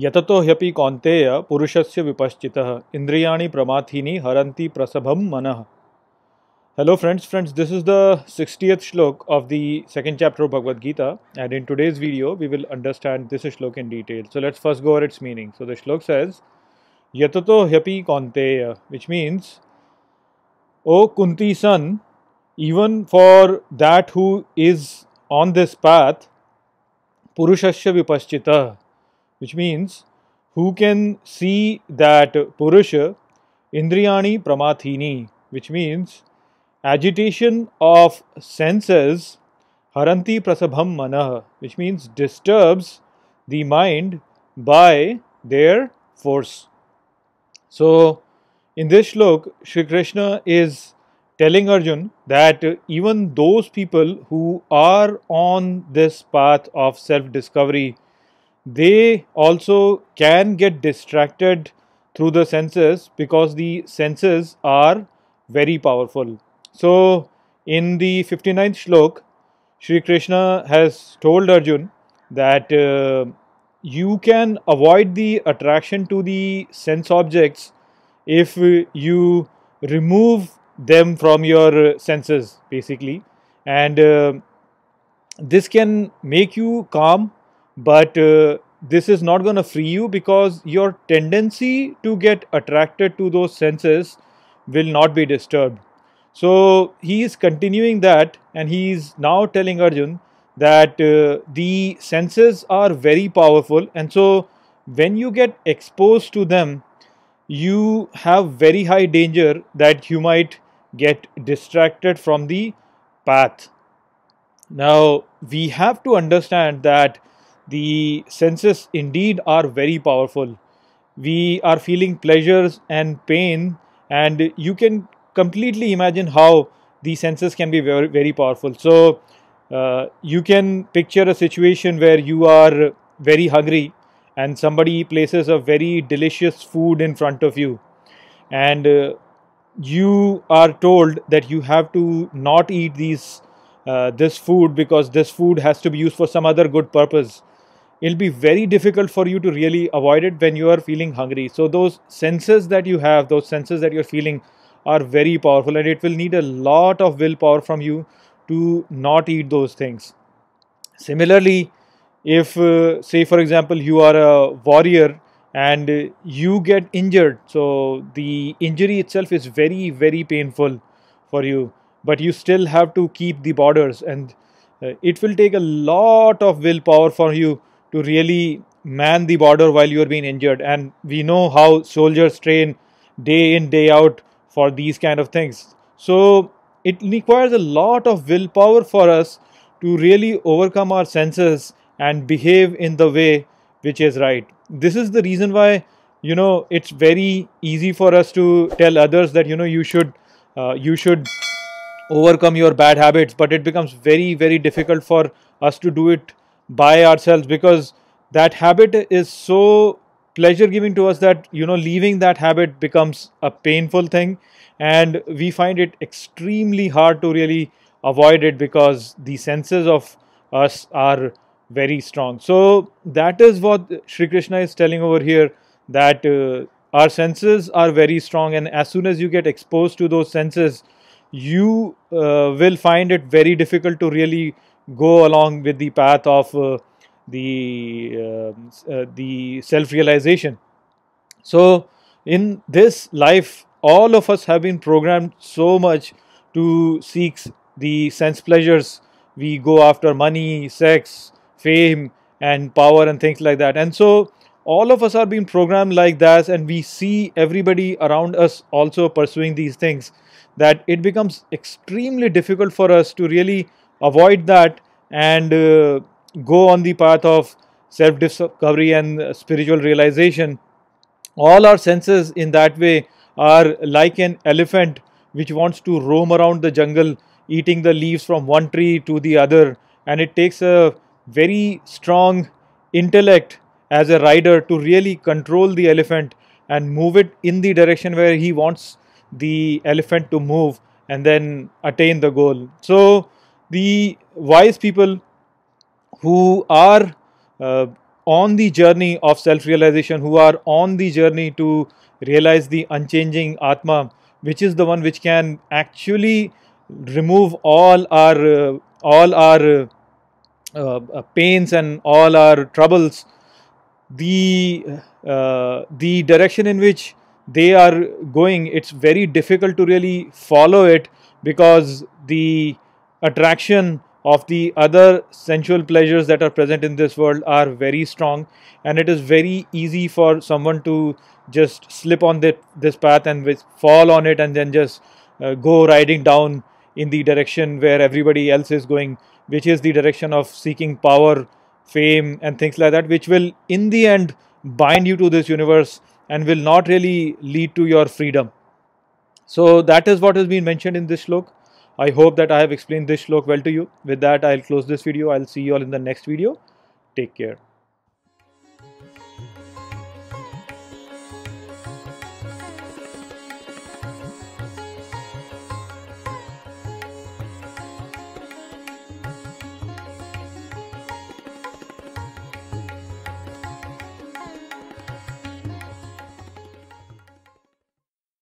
यततो ह्यपि कौन्तेय पुरुषस्य विपश्चितः इंद्रिया प्रमाथिनि हरती प्रसभम मन hello friends friends this is the sixty shloka of the second chapter of Bhagavad and in today's video we will understand this shloka in detail so let's first go over its meaning so the shloka says यतो ह्यपि कौंतेय which means O Kunti son even for that who is on this path पुरुषस्य विपश्चितः which means who can see that Purusha Indriyani Pramathini, which means agitation of senses Haranti Prasabham Manah, which means disturbs the mind by their force. So, in this shlok, Sri Krishna is telling Arjun that even those people who are on this path of self discovery they also can get distracted through the senses because the senses are very powerful. So, in the 59th shlok, Sri Krishna has told Arjun that uh, you can avoid the attraction to the sense objects if you remove them from your senses basically and uh, this can make you calm but uh, this is not going to free you because your tendency to get attracted to those senses will not be disturbed. So he is continuing that and he is now telling Arjun that uh, the senses are very powerful and so when you get exposed to them you have very high danger that you might get distracted from the path. Now we have to understand that the senses indeed are very powerful. We are feeling pleasures and pain, and you can completely imagine how the senses can be very, very powerful. So, uh, you can picture a situation where you are very hungry and somebody places a very delicious food in front of you, and uh, you are told that you have to not eat these uh, this food because this food has to be used for some other good purpose it'll be very difficult for you to really avoid it when you are feeling hungry. So those senses that you have, those senses that you're feeling are very powerful and it will need a lot of willpower from you to not eat those things. Similarly, if uh, say for example you are a warrior and you get injured, so the injury itself is very very painful for you, but you still have to keep the borders and uh, it will take a lot of willpower for you to really man the border while you're being injured. And we know how soldiers train day in, day out for these kind of things. So it requires a lot of willpower for us to really overcome our senses and behave in the way which is right. This is the reason why, you know, it's very easy for us to tell others that, you know, you should, uh, you should overcome your bad habits, but it becomes very, very difficult for us to do it by ourselves because that habit is so pleasure giving to us that you know leaving that habit becomes a painful thing and we find it extremely hard to really avoid it because the senses of us are very strong so that is what sri krishna is telling over here that uh, our senses are very strong and as soon as you get exposed to those senses you uh, will find it very difficult to really go along with the path of uh, the um, uh, the self realization so in this life all of us have been programmed so much to seek the sense pleasures we go after money sex fame and power and things like that and so all of us are being programmed like that and we see everybody around us also pursuing these things that it becomes extremely difficult for us to really avoid that and uh, go on the path of self discovery and spiritual realization. All our senses in that way are like an elephant which wants to roam around the jungle eating the leaves from one tree to the other and it takes a very strong intellect as a rider to really control the elephant and move it in the direction where he wants the elephant to move and then attain the goal. So, the wise people who are uh, on the journey of self-realization, who are on the journey to realize the unchanging Atma, which is the one which can actually remove all our uh, all our uh, uh pains and all our troubles. The uh, the direction in which they are going, it's very difficult to really follow it because the attraction of the other sensual pleasures that are present in this world are very strong and it is very easy for someone to just slip on the, this path and fall on it and then just uh, go riding down in the direction where everybody else is going which is the direction of seeking power fame and things like that which will in the end bind you to this universe and will not really lead to your freedom so that is what has been mentioned in this log. I hope that I have explained this shlok well to you. With that, I'll close this video. I'll see you all in the next video. Take care.